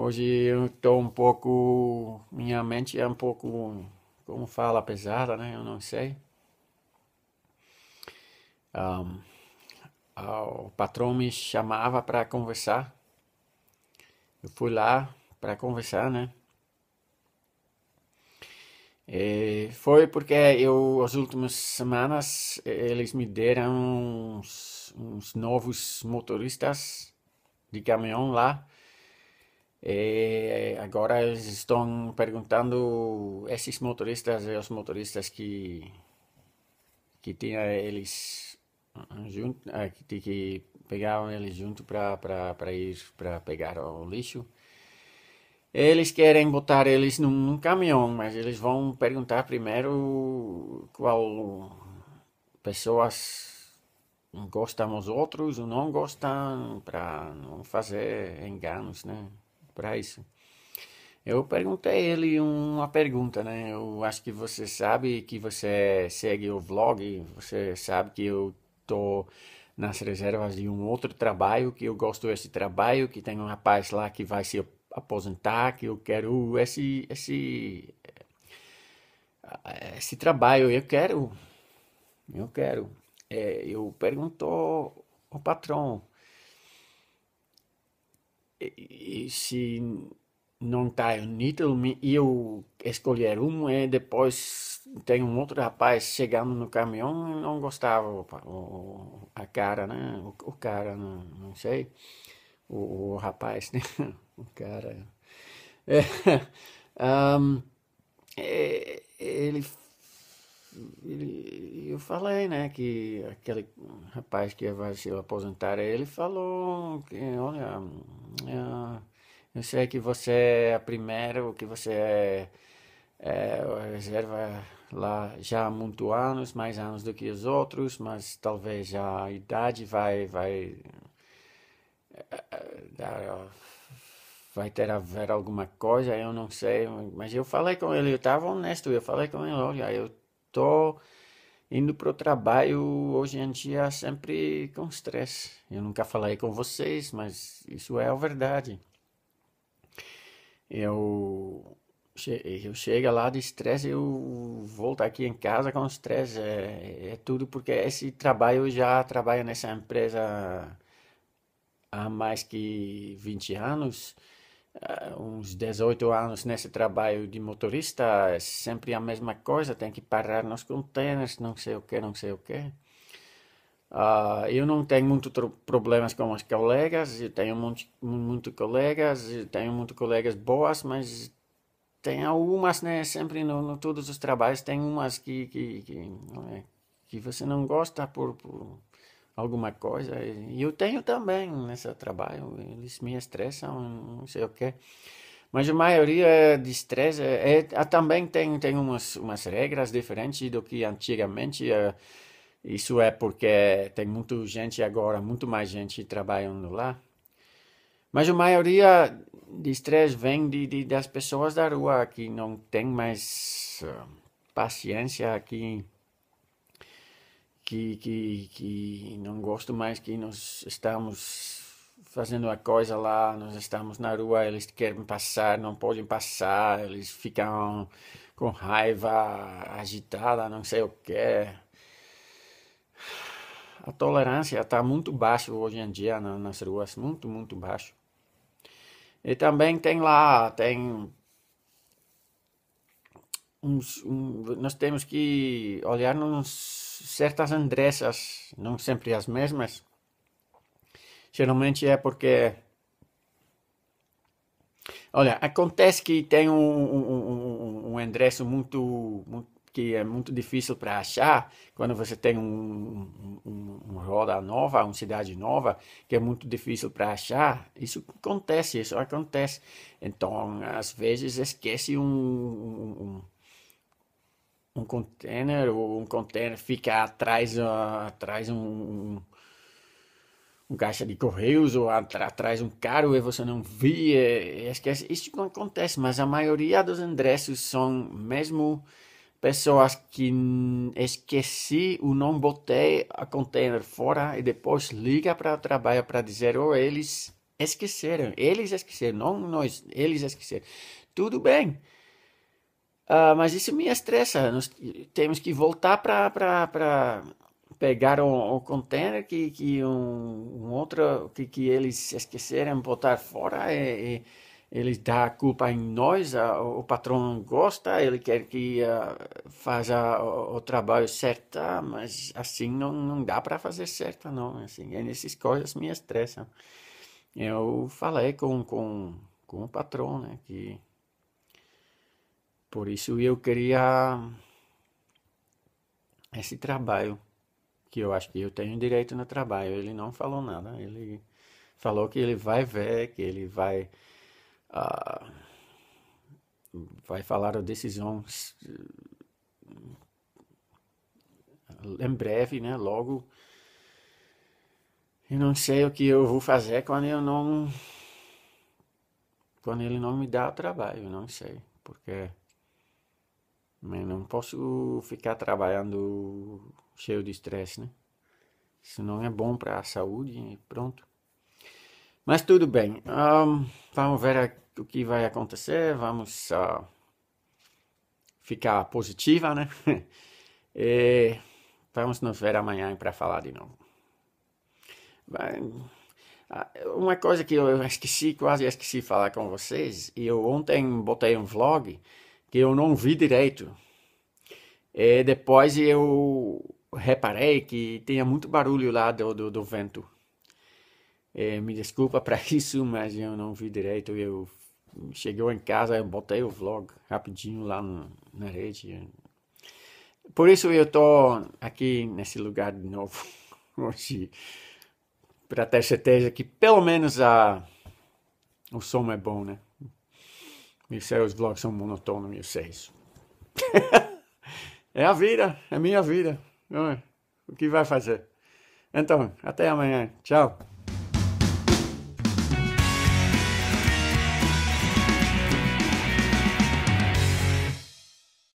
Hoje eu estou um pouco, minha mente é um pouco, como fala, pesada, né? Eu não sei. Um, o patrão me chamava para conversar. Eu fui lá para conversar, né? E foi porque eu, as últimas semanas, eles me deram uns, uns novos motoristas de caminhão lá é, agora estão perguntando esses motoristas e os motoristas que que tinha eles junto, eh, que, que pegavam eles junto para ir para pegar o lixo. Eles querem botar eles num, num, caminhão, mas eles vão perguntar primeiro qual pessoas gostam os outros ou não gostam para não fazer enganos, né? para isso. Eu perguntei a ele uma pergunta, né? Eu acho que você sabe que você segue o vlog, você sabe que eu tô nas reservas de um outro trabalho, que eu gosto desse trabalho, que tem um rapaz lá que vai se aposentar, que eu quero esse esse esse trabalho, eu quero, eu quero. É, eu perguntou o patrão, e se não está nítido e eu escolher um e é depois tem um outro rapaz chegando no caminhão e não gostava o, a cara né o, o cara não, não sei o, rapaz né o cara é, um, é, ele, ele eu falei, né, que aquele rapaz que vai se aposentar, ele falou que, olha, eh, eu sei que você é a primeira, que você é, é reserva lá já há muito anos, mais anos do que os outros, mas talvez a idade vai, vai dar eh, eh, vai ter a ver alguma coisa, eu não sei, mas eu falei com ele, eu estava honesto, eu falei com ele, olha, eu tô indo para o trabalho hoje em dia sempre com estresse. Eu nunca falei com vocês, mas isso é a verdade. Eu, eu chego lá de estresse, eu volto aqui em casa com estresse. É, é, tudo porque esse trabalho eu já trabalho nessa empresa há mais que 20 anos. Ah, uns 18 anos nesse trabalho de motorista, é sempre a mesma coisa, tem que parar nos containers, não sei o que, não sei o que. Uh, ah, eu não tenho muito problemas com os colegas, eu tenho muito, muito colegas, eu tenho muito colegas boas, mas tem algumas, né, sempre no, no todos os trabalhos tem umas que que, que, é, que você não gosta por, por alguma coisa. E eu tenho também nesse trabalho, eles me estressam, não sei o que. Mas a maioria de estresse é, é, ah, também tem, tem umas, umas regras diferentes do que antigamente. É, isso é porque tem muita gente agora, muito mais gente trabalhando lá. Mas a maioria de estresse vem de, de, das pessoas da rua que não tem mais uh, paciência, que que, que, que não gosto mais que nós estamos fazendo uma coisa lá, nós estamos na rua, eles querem passar, não podem passar, eles ficam com raiva agitada, não sei o que. A tolerância está muito baixa hoje em dia nas ruas, muito, muito baixo. E também tem lá, tem uns, um, nós temos que olhar nos certas endereças não sempre as mesmas. Geralmente é porque Olha, acontece que tem um, um, um, um endereço muito, muito, que é muito difícil para achar quando você tem um, um, roda nova, uma cidade nova que é muito difícil para achar. Isso acontece, isso acontece. Então, às vezes esquece um um container ou um container fica atrás uh, atrás um, um, um, caixa de correios ou atrás um carro e você não via esquece isso não acontece mas a maioria dos endereços são mesmo pessoas que esqueci ou não botei a container fora e depois liga para o trabalho para dizer ou oh, eles esqueceram eles esqueceram não nós eles esqueceram tudo bem Uh, mas isso me estressa. Nós temos que voltar para pegar o, container que, que um, um, outro que, que eles esqueceram botar fora e, e eles dá a culpa em nós. A, ah, o, patrão patrão gosta, ele quer que uh, faça o, o, trabalho certo, mas assim não, não dá para fazer certo não. Assim, é e coisas me estressam. Eu falei com com com o patrão, né, que por isso eu queria esse trabalho, que eu acho que eu tenho direito no trabalho. Ele não falou nada, ele falou que ele vai ver, que ele vai. Uh, vai falar a decisão eh, em breve, né? Logo. Eu não sei o que eu vou fazer quando eu não. Quando ele não me dá trabalho, eu não sei. Porque mas não posso ficar trabalhando cheio de estresse, né? Isso não é bom para a saúde, pronto. Mas tudo bem. Um, vamos ver o que vai acontecer. Vamos uh, ficar positiva, né? e vamos nos ver amanhã para falar de novo. Ah, uma coisa que eu esqueci, quase esqueci falar com vocês, eu ontem botei um vlog que eu não vi direito. E é, depois eu reparei que tinha muito barulho lá do, do, do vento. E é, me desculpa para isso, mas eu não vi direito. Eu cheguei em casa, eu botei o vlog rapidinho lá no, na rede. Por isso eu tô aqui nesse lugar de novo hoje para ter certeza que pelo menos a o som é bom, né? Michel, os vlogs são monotônicos, eu sei isso. é a vida, é minha vida. É? O que vai fazer? Então, até amanhã. Tchau.